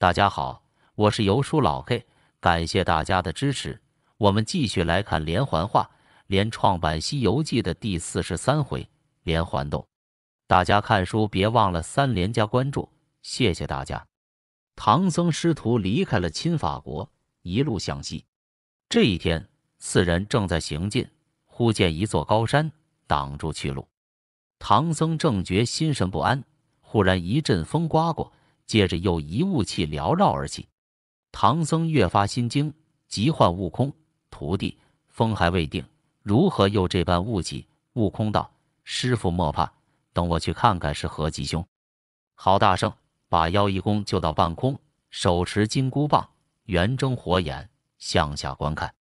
大家好，我是游叔老 K，感谢大家的支持。我们继续来看连环画《连创版西游记》的第四十三回《连环斗》。大家看书别忘了三连加关注，谢谢大家。唐僧师徒离开了亲法国，一路向西。这一天，四人正在行进，忽见一座高山挡住去路。唐僧正觉心神不安，忽然一阵风刮过。接着又一雾气缭绕而起，唐僧越发心惊，急唤悟空徒弟：“风还未定，如何又这般雾起？”悟空道：“师傅莫怕，等我去看看是何吉凶。”好大圣把腰一弓，就到半空，手持金箍棒，圆睁火眼，向下观看，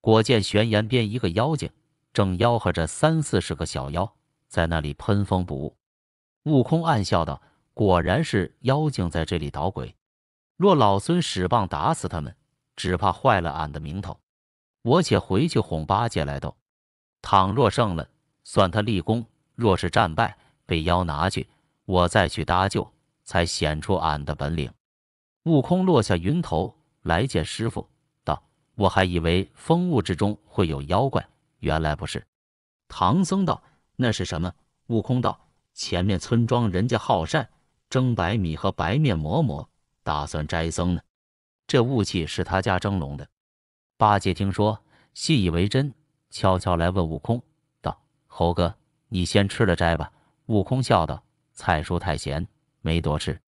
果见悬崖边一个妖精，正吆喝着三四十个小妖，在那里喷风不误。悟空暗笑道。果然是妖精在这里捣鬼，若老孙使棒打死他们，只怕坏了俺的名头。我且回去哄八戒来斗，倘若胜了，算他立功；若是战败，被妖拿去，我再去搭救，才显出俺的本领。悟空落下云头来见师傅，道：“我还以为风雾之中会有妖怪，原来不是。”唐僧道：“那是什么？”悟空道：“前面村庄人家好善。”蒸白米和白面馍馍，打算斋僧呢。这雾气是他家蒸笼的。八戒听说，信以为真，悄悄来问悟空道：“猴哥，你先吃了斋吧。”悟空笑道：“菜蔬太咸，没多吃。”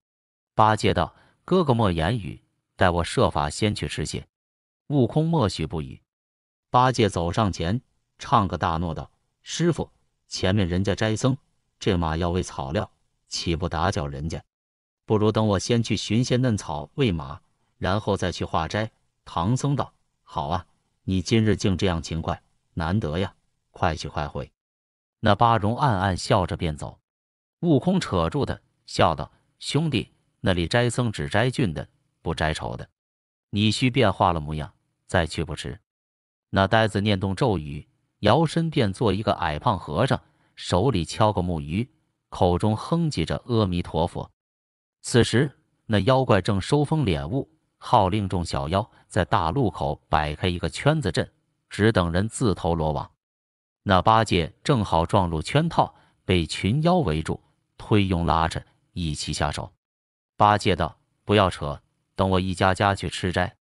八戒道：“哥哥莫言语，待我设法先去吃些。”悟空默许不语。八戒走上前，唱个大诺道：“师傅，前面人家斋僧，这马要喂草料。”岂不打搅人家？不如等我先去寻些嫩草喂马，然后再去化斋。唐僧道：“好啊，你今日竟这样勤快，难得呀！快去快回。”那八荣暗暗笑着便走。悟空扯住他，笑道：“兄弟，那里斋僧只斋俊的，不斋丑的。你须变化了模样再去不迟。”那呆子念动咒语，摇身便做一个矮胖和尚，手里敲个木鱼。口中哼唧着“阿弥陀佛”。此时，那妖怪正收风敛雾，号令众小妖在大路口摆开一个圈子阵，只等人自投罗网。那八戒正好撞入圈套，被群妖围住，推拥拉着一起下手。八戒道：“不要扯，等我一家家去吃斋。”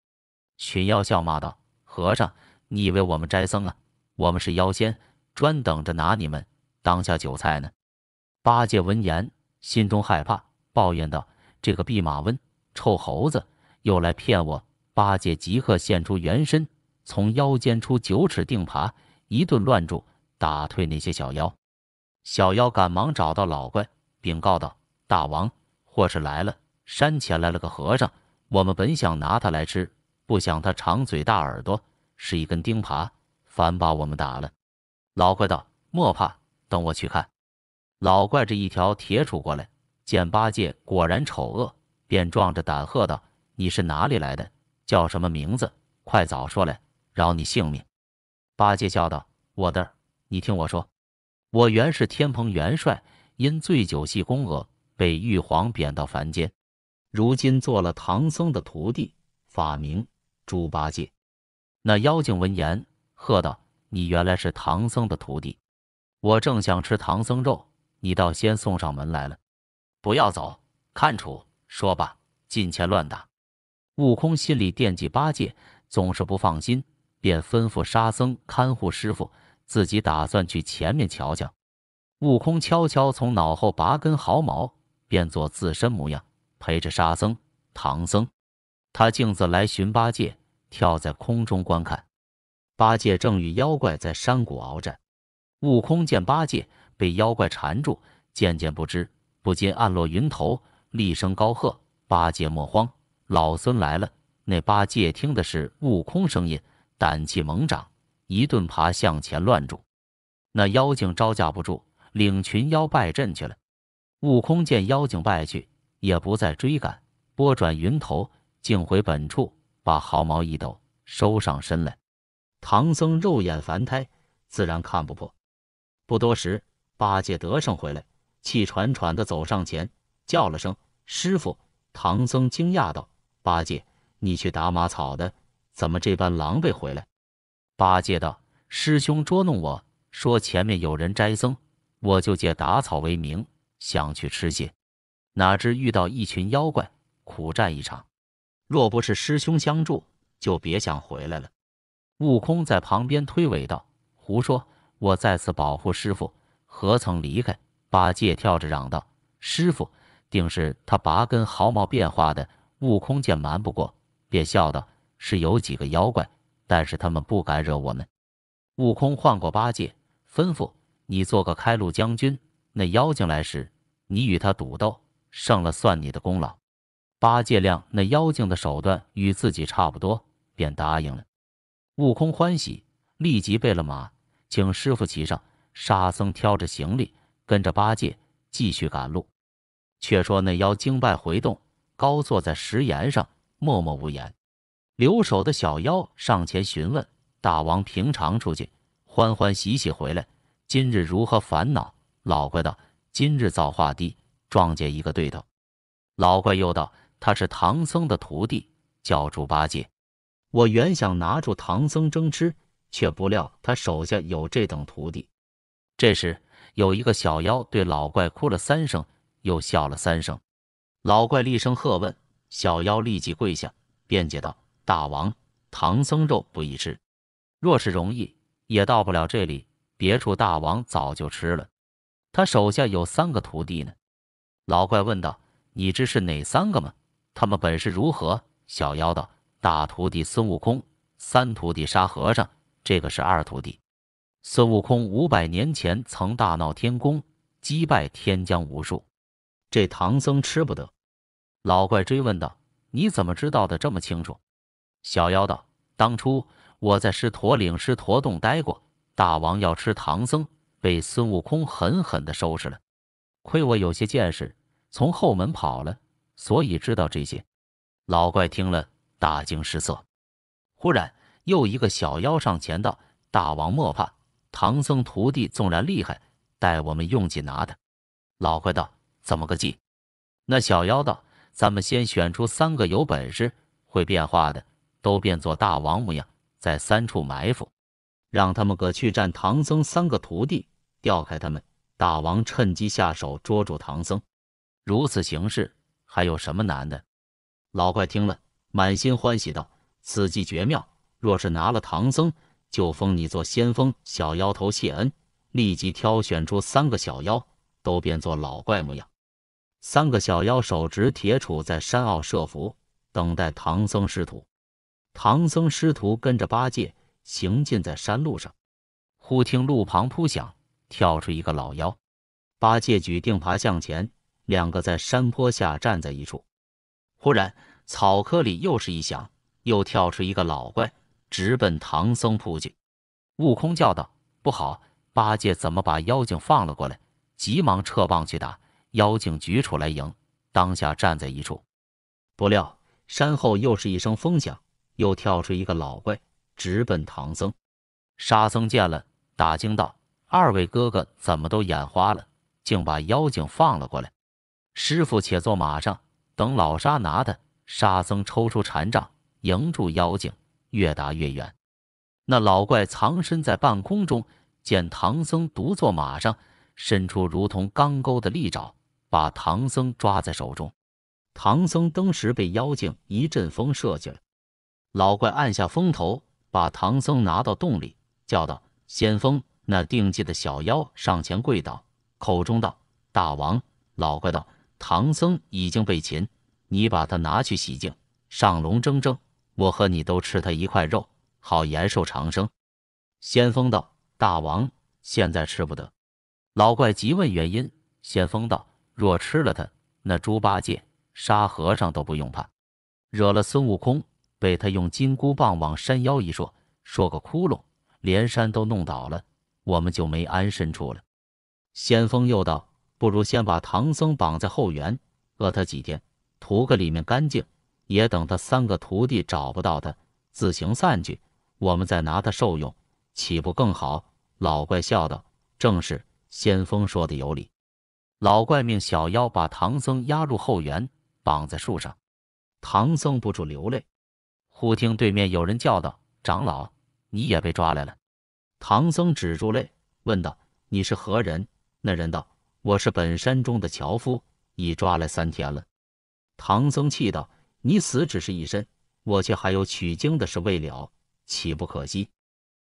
群妖笑骂道：“和尚，你以为我们斋僧啊？我们是妖仙，专等着拿你们当下酒菜呢。”八戒闻言，心中害怕，抱怨道：“这个弼马温臭猴子又来骗我。”八戒即刻现出原身，从腰间出九尺钉耙，一顿乱住，打退那些小妖。小妖赶忙找到老怪，禀告道：“大王，祸事来了！山前来了个和尚，我们本想拿他来吃，不想他长嘴大耳朵，是一根钉耙，反把我们打了。”老怪道：“莫怕，等我去看。”老怪这一条铁杵过来，见八戒果然丑恶，便壮着胆喝道：“你是哪里来的？叫什么名字？快早说来，饶你性命！”八戒笑道：“我的，你听我说，我原是天蓬元帅，因醉酒戏宫娥，被玉皇贬到凡间，如今做了唐僧的徒弟，法名猪八戒。”那妖精闻言喝道：“你原来是唐僧的徒弟，我正想吃唐僧肉！”你倒先送上门来了！不要走，看处。说罢，近前乱打。悟空心里惦记八戒，总是不放心，便吩咐沙僧看护师傅，自己打算去前面瞧瞧。悟空悄悄从脑后拔根毫毛，变作自身模样，陪着沙僧、唐僧。他径自来寻八戒，跳在空中观看。八戒正与妖怪在山谷鏖战，悟空见八戒。被妖怪缠住，渐渐不知，不禁暗落云头，厉声高喝：“八戒莫慌，老孙来了！”那八戒听的是悟空声音，胆气猛长，一顿爬向前乱住。那妖精招架不住，领群妖败阵去了。悟空见妖精败去，也不再追赶，拨转云头，竟回本处，把毫毛一抖，收上身来。唐僧肉眼凡胎，自然看不破。不多时。八戒得胜回来，气喘喘地走上前，叫了声“师傅”。唐僧惊讶道：“八戒，你去打马草的，怎么这般狼狈回来？”八戒道：“师兄捉弄我，说前面有人摘僧，我就借打草为名，想去吃些。哪知遇到一群妖怪，苦战一场。若不是师兄相助，就别想回来了。”悟空在旁边推诿道：“胡说！我再次保护师傅。”何曾离开？八戒跳着嚷道：“师傅，定是他拔根毫毛变化的。”悟空见瞒不过，便笑道：“是有几个妖怪，但是他们不敢惹我们。”悟空唤过八戒，吩咐：“你做个开路将军，那妖精来时，你与他赌斗，胜了算你的功劳。”八戒谅那妖精的手段与自己差不多，便答应了。悟空欢喜，立即备了马，请师傅骑上。沙僧挑着行李，跟着八戒继续赶路。却说那妖经败回洞，高坐在石岩上，默默无言。留守的小妖上前询问：“大王平常出去欢欢喜喜回来，今日如何烦恼？”老怪道：“今日造化低，撞见一个对头。”老怪又道：“他是唐僧的徒弟，叫猪八戒。我原想拿住唐僧争吃，却不料他手下有这等徒弟。”这时，有一个小妖对老怪哭了三声，又笑了三声。老怪厉声喝问：“小妖，立即跪下，辩解道：大王，唐僧肉不宜吃，若是容易，也到不了这里。别处大王早就吃了。他手下有三个徒弟呢。”老怪问道：“你知是哪三个吗？他们本事如何？”小妖道：“大徒弟孙悟空，三徒弟沙和尚，这个是二徒弟。”孙悟空五百年前曾大闹天宫，击败天将无数。这唐僧吃不得。老怪追问道：“你怎么知道的这么清楚？”小妖道：“当初我在狮驼岭狮驼洞待过，大王要吃唐僧，被孙悟空狠狠地收拾了。亏我有些见识，从后门跑了，所以知道这些。”老怪听了大惊失色。忽然，又一个小妖上前道：“大王莫怕。”唐僧徒弟纵然厉害，待我们用计拿他。老怪道：“怎么个计？”那小妖道：“咱们先选出三个有本事、会变化的，都变作大王模样，在三处埋伏，让他们各去战唐僧三个徒弟，调开他们。大王趁机下手捉住唐僧。如此行事，还有什么难的？”老怪听了，满心欢喜道：“此计绝妙！若是拿了唐僧，”就封你做先锋小妖头，谢恩！立即挑选出三个小妖，都变作老怪模样。三个小妖手执铁杵，在山坳设伏，等待唐僧师徒。唐僧师徒跟着八戒行进在山路上，忽听路旁扑响，跳出一个老妖。八戒举定耙向前，两个在山坡下站在一处。忽然草窠里又是一响，又跳出一个老怪。直奔唐僧扑去，悟空叫道：“不好！八戒怎么把妖精放了过来？”急忙撤棒去打妖精，举出来迎，当下站在一处。不料山后又是一声风响，又跳出一个老怪，直奔唐僧。沙僧见了，大惊道：“二位哥哥怎么都眼花了，竟把妖精放了过来？”师傅且坐马上，等老沙拿他。沙僧抽出禅杖，迎住妖精。越打越远，那老怪藏身在半空中，见唐僧独坐马上，伸出如同钢钩的利爪，把唐僧抓在手中。唐僧登时被妖精一阵风射去了。老怪按下风头，把唐僧拿到洞里，叫道：“先锋！”那定计的小妖上前跪倒，口中道：“大王。”老怪道：“唐僧已经被擒，你把他拿去洗净，上龙争争。”我和你都吃他一块肉，好延寿长生。先锋道：“大王现在吃不得。”老怪急问原因。先锋道：“若吃了他，那猪八戒、沙和尚都不用怕，惹了孙悟空，被他用金箍棒往山腰一说，说个窟窿，连山都弄倒了，我们就没安身处了。”先锋又道：“不如先把唐僧绑在后园，饿他几天，图个里面干净。”也等他三个徒弟找不到他，自行散去，我们再拿他受用，岂不更好？老怪笑道：“正是先锋说的有理。”老怪命小妖把唐僧押入后园，绑在树上。唐僧不住流泪。忽听对面有人叫道：“长老，你也被抓来了。”唐僧止住泪，问道：“你是何人？”那人道：“我是本山中的樵夫，已抓来三天了。”唐僧气道。你死只是一身，我却还有取经的事未了，岂不可惜？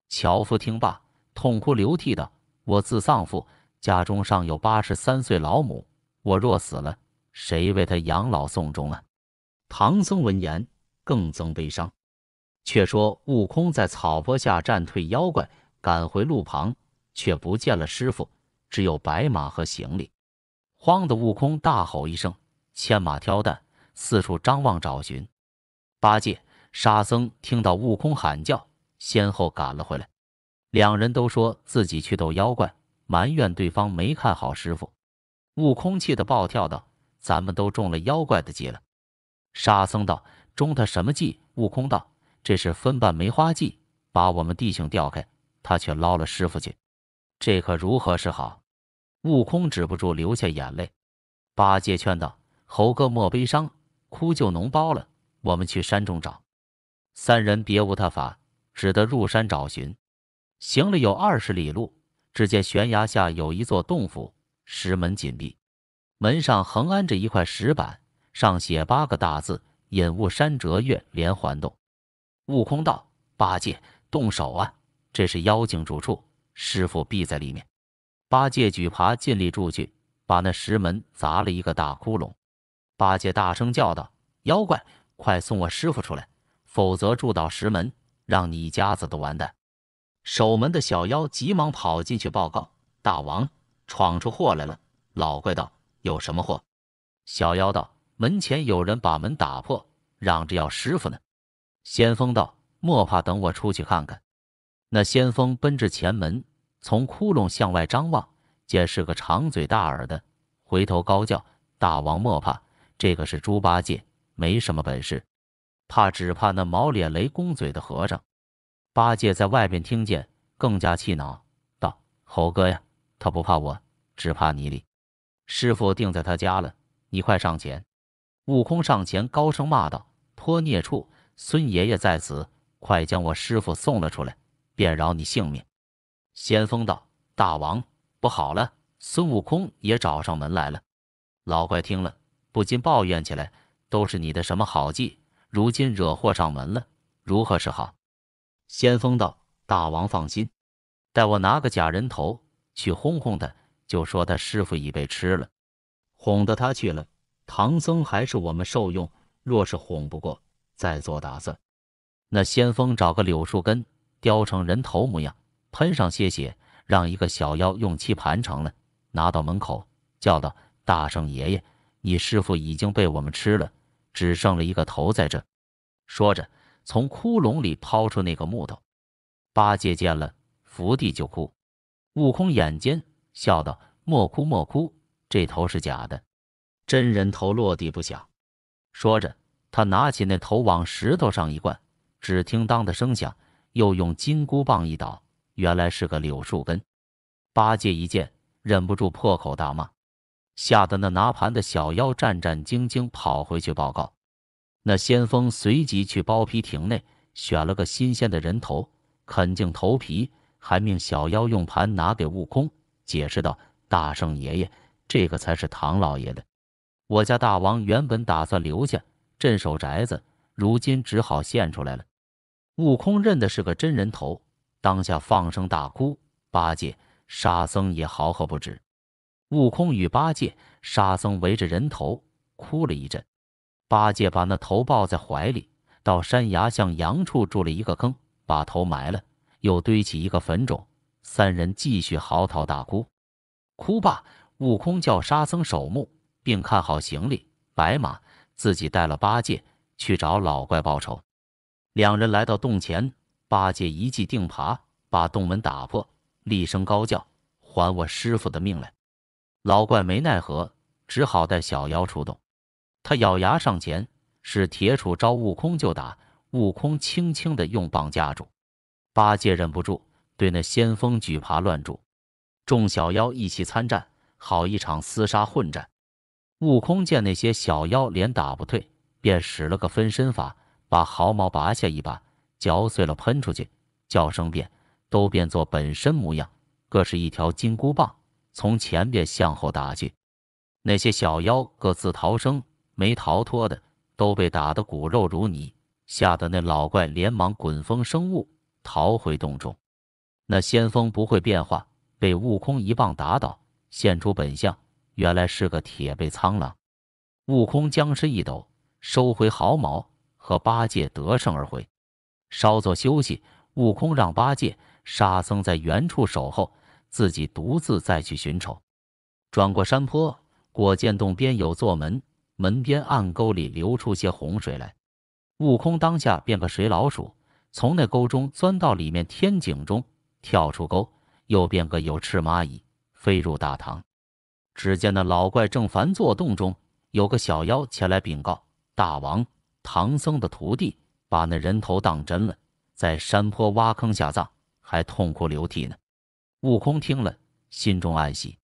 樵夫听罢，痛哭流涕道：“我自丧父，家中尚有八十三岁老母，我若死了，谁为他养老送终啊？”唐僧闻言，更增悲伤。却说悟空在草坡下战退妖怪，赶回路旁，却不见了师傅，只有白马和行李。慌得悟空大吼一声，牵马挑担。四处张望找寻，八戒、沙僧听到悟空喊叫，先后赶了回来。两人都说自己去斗妖怪，埋怨对方没看好师傅。悟空气得暴跳道：“咱们都中了妖怪的计了！”沙僧道：“中他什么计？”悟空道：“这是分瓣梅花计，把我们弟兄调开，他却捞了师傅去。这可如何是好？”悟空止不住流下眼泪。八戒劝道：“猴哥莫悲伤。”哭旧脓包了，我们去山中找。三人别无他法，只得入山找寻。行了有二十里路，只见悬崖下有一座洞府，石门紧闭，门上横安着一块石板，上写八个大字：“隐悟山折月连环洞。”悟空道：“八戒，动手啊！这是妖精住处，师傅必在里面。”八戒举耙尽力住去，把那石门砸了一个大窟窿。八戒大声叫道：“妖怪，快送我师傅出来，否则住到石门，让你一家子都完蛋！”守门的小妖急忙跑进去报告：“大王，闯出祸来了！”老怪道：“有什么祸？”小妖道：“门前有人把门打破，嚷着要师傅呢。”先锋道：“莫怕，等我出去看看。”那先锋奔至前门，从窟窿向外张望，见是个长嘴大耳的，回头高叫：“大王莫怕！”这个是猪八戒，没什么本事，怕只怕那毛脸雷公嘴的和尚。八戒在外边听见，更加气恼，道：“猴哥呀，他不怕我，只怕你哩。师傅定在他家了，你快上前。”悟空上前，高声骂道：“泼孽畜！孙爷爷在此，快将我师傅送了出来，便饶你性命。”先锋道：“大王不好了，孙悟空也找上门来了。”老怪听了。不禁抱怨起来：“都是你的什么好计，如今惹祸上门了，如何是好？”先锋道：“大王放心，待我拿个假人头去哄哄他，就说他师傅已被吃了。哄得他去了，唐僧还是我们受用。若是哄不过，再做打算。”那先锋找个柳树根，雕成人头模样，喷上些血，让一个小妖用漆盘成了，拿到门口，叫道：“大圣爷爷。”你师傅已经被我们吃了，只剩了一个头在这。说着，从窟窿里抛出那个木头。八戒见了，伏地就哭。悟空眼尖，笑道：“莫哭莫哭，这头是假的，真人头落地不响。”说着，他拿起那头往石头上一灌，只听当的声响，又用金箍棒一捣，原来是个柳树根。八戒一见，忍不住破口大骂。吓得那拿盘的小妖战战兢兢跑回去报告，那先锋随即去包皮亭内选了个新鲜的人头，啃净头皮，还命小妖用盘拿给悟空，解释道：“大圣爷爷，这个才是唐老爷的。我家大王原本打算留下镇守宅子，如今只好献出来了。”悟空认的是个真人头，当下放声大哭，八戒、沙僧也嚎喝不止。悟空与八戒、沙僧围着人头哭了一阵，八戒把那头抱在怀里，到山崖向阳处筑了一个坑，把头埋了，又堆起一个坟冢。三人继续嚎啕大哭。哭罢，悟空叫沙僧守墓，并看好行李、白马，自己带了八戒去找老怪报仇。两人来到洞前，八戒一记定耙把洞门打破，厉声高叫：“还我师傅的命来！”老怪没奈何，只好带小妖出动。他咬牙上前，使铁杵招悟空就打。悟空轻轻的用棒架住。八戒忍不住对那先锋举耙乱住。众小妖一起参战，好一场厮杀混战。悟空见那些小妖连打不退，便使了个分身法，把毫毛拔下一把，嚼碎了喷出去，叫声变，都变作本身模样，各是一条金箍棒。从前边向后打去，那些小妖各自逃生，没逃脱的都被打得骨肉如泥，吓得那老怪连忙滚风生雾，逃回洞中。那先锋不会变化，被悟空一棒打倒，现出本相，原来是个铁背苍狼。悟空将身一抖，收回毫毛，和八戒得胜而回，稍作休息。悟空让八戒、沙僧在原处守候。自己独自再去寻仇。转过山坡，果见洞边有座门，门边暗沟里流出些洪水来。悟空当下变个水老鼠，从那沟中钻到里面天井中，跳出沟，又变个有翅蚂蚁，飞入大堂。只见那老怪正凡坐洞中，有个小妖前来禀告大王：唐僧的徒弟把那人头当真了，在山坡挖坑下葬，还痛哭流涕呢。悟空听了，心中暗喜。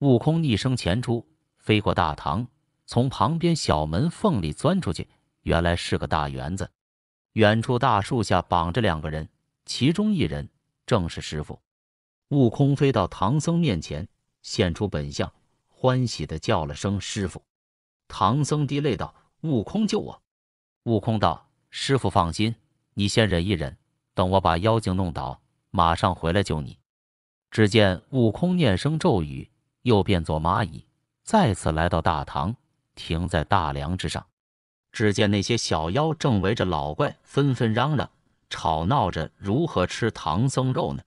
悟空一声前出，飞过大堂，从旁边小门缝里钻出去。原来是个大园子，远处大树下绑着两个人，其中一人正是师傅。悟空飞到唐僧面前，现出本相，欢喜的叫了声“师傅”。唐僧滴泪道：“悟空救我！”悟空道：“师傅放心，你先忍一忍，等我把妖精弄倒，马上回来救你。”只见悟空念声咒语，又变作蚂蚁，再次来到大堂，停在大梁之上。只见那些小妖正围着老怪，纷纷嚷嚷，吵闹着如何吃唐僧肉呢？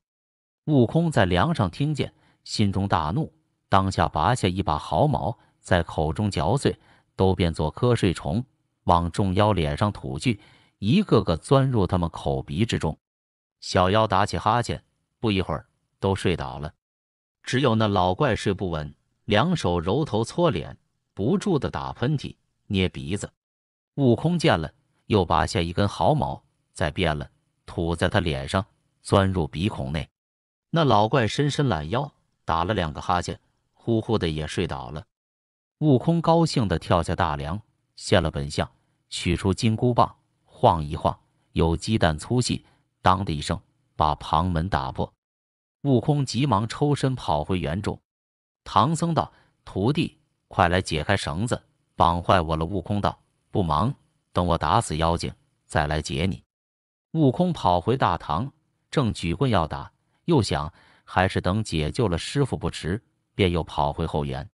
悟空在梁上听见，心中大怒，当下拔下一把毫毛，在口中嚼碎，都变作瞌睡虫，往众妖脸上吐去，一个个钻入他们口鼻之中。小妖打起哈欠，不一会儿。都睡倒了，只有那老怪睡不稳，两手揉头搓脸，不住的打喷嚏，捏鼻子。悟空见了，又拔下一根毫毛，再变了，吐在他脸上，钻入鼻孔内。那老怪伸伸懒腰，打了两个哈欠，呼呼的也睡倒了。悟空高兴的跳下大梁，现了本相，取出金箍棒，晃一晃，有鸡蛋粗细，当的一声，把旁门打破。悟空急忙抽身跑回园中。唐僧道：“徒弟，快来解开绳子，绑坏我了。”悟空道：“不忙，等我打死妖精，再来解你。”悟空跑回大堂，正举棍要打，又想还是等解救了师傅不迟，便又跑回后园。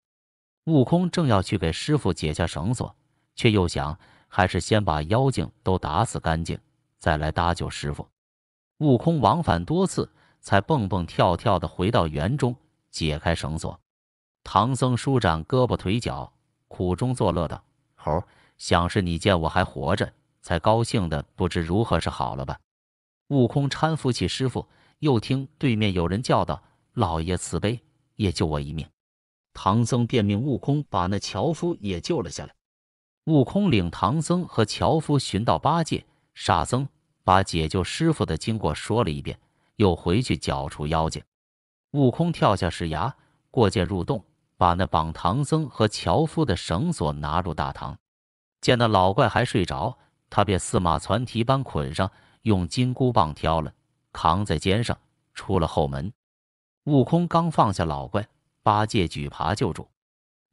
悟空正要去给师傅解下绳索，却又想还是先把妖精都打死干净，再来搭救师傅。悟空往返多次。才蹦蹦跳跳地回到园中，解开绳索。唐僧舒展胳膊腿脚，苦中作乐道：“猴，想是你见我还活着，才高兴的，不知如何是好了吧？”悟空搀扶起师傅，又听对面有人叫道：“老爷慈悲，也救我一命。”唐僧便命悟空把那樵夫也救了下来。悟空领唐僧和樵夫寻到八戒、沙僧，把解救师傅的经过说了一遍。又回去剿除妖精。悟空跳下石崖，过涧入洞，把那绑唐僧和樵夫的绳索拿入大堂。见那老怪还睡着，他便四马攒蹄般捆上，用金箍棒挑了，扛在肩上，出了后门。悟空刚放下老怪，八戒举耙就住。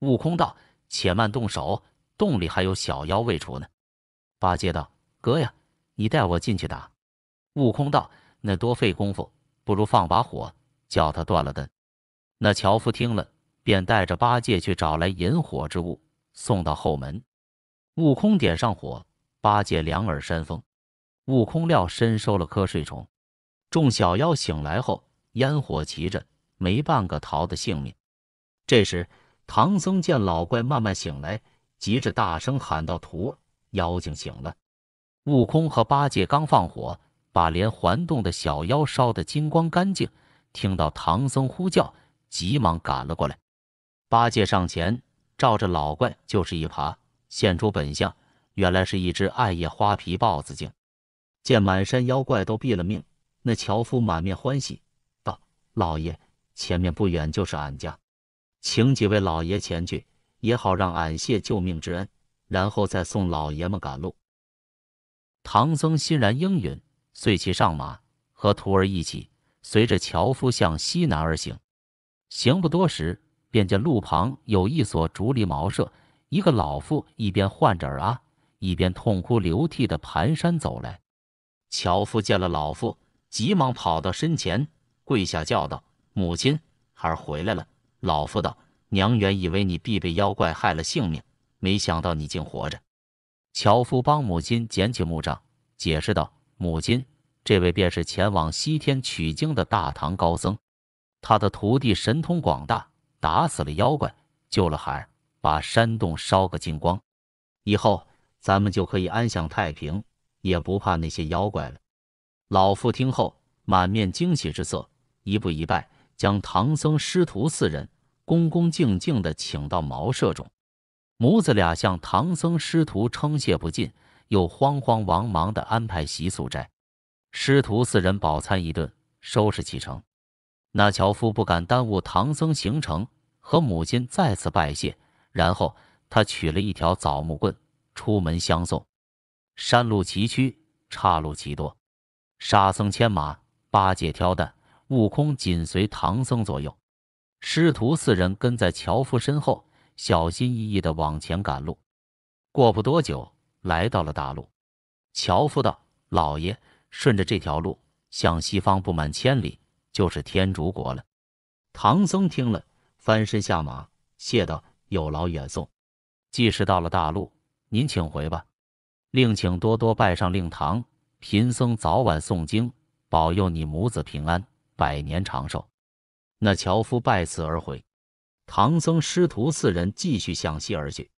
悟空道：“且慢动手，洞里还有小妖未除呢。”八戒道：“哥呀，你带我进去打。”悟空道。那多费功夫，不如放把火，叫他断了根。那樵夫听了，便带着八戒去找来引火之物，送到后门。悟空点上火，八戒两耳扇风。悟空料身收了瞌睡虫，众小妖醒来后，烟火齐着，没半个逃的性命。这时，唐僧见老怪慢慢醒来，急着大声喊道：“徒，妖精醒了！”悟空和八戒刚放火。把连环洞的小妖烧得金光干净，听到唐僧呼叫，急忙赶了过来。八戒上前照着老怪就是一耙，现出本相，原来是一只暗夜花皮豹子精。见满山妖怪都毙了命，那樵夫满面欢喜道：“老爷，前面不远就是俺家，请几位老爷前去也好让俺谢救命之恩，然后再送老爷们赶路。”唐僧欣然应允。遂骑上马，和徒儿一起，随着樵夫向西南而行。行不多时，便见路旁有一所竹篱茅舍，一个老妇一边唤着儿啊，一边痛哭流涕的蹒跚走来。樵夫见了老妇，急忙跑到身前，跪下叫道：“母亲，孩儿回来了。”老妇道：“娘原以为你必被妖怪害了性命，没想到你竟活着。”樵夫帮母亲捡起木杖，解释道。母亲，这位便是前往西天取经的大唐高僧，他的徒弟神通广大，打死了妖怪，救了孩儿，把山洞烧个精光，以后咱们就可以安享太平，也不怕那些妖怪了。老妇听后，满面惊喜之色，一步一拜，将唐僧师徒四人恭恭敬敬地请到茅舍中。母子俩向唐僧师徒称谢不尽。又慌慌忙忙地安排洗俗斋，师徒四人饱餐一顿，收拾启程。那樵夫不敢耽误唐僧行程，和母亲再次拜谢，然后他取了一条枣木棍，出门相送。山路崎岖，岔路奇多。沙僧牵马，八戒挑担，悟空紧随唐僧左右，师徒四人跟在樵夫身后，小心翼翼地往前赶路。过不多久。来到了大陆。樵夫道：“老爷，顺着这条路向西方不满千里，就是天竺国了。”唐僧听了，翻身下马，谢道：“有劳远送，既是到了大陆，您请回吧。另请多多拜上令堂，贫僧早晚诵经，保佑你母子平安，百年长寿。”那樵夫拜辞而回。唐僧师徒四人继续向西而去。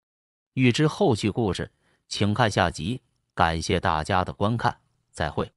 欲知后续故事。请看下集，感谢大家的观看，再会。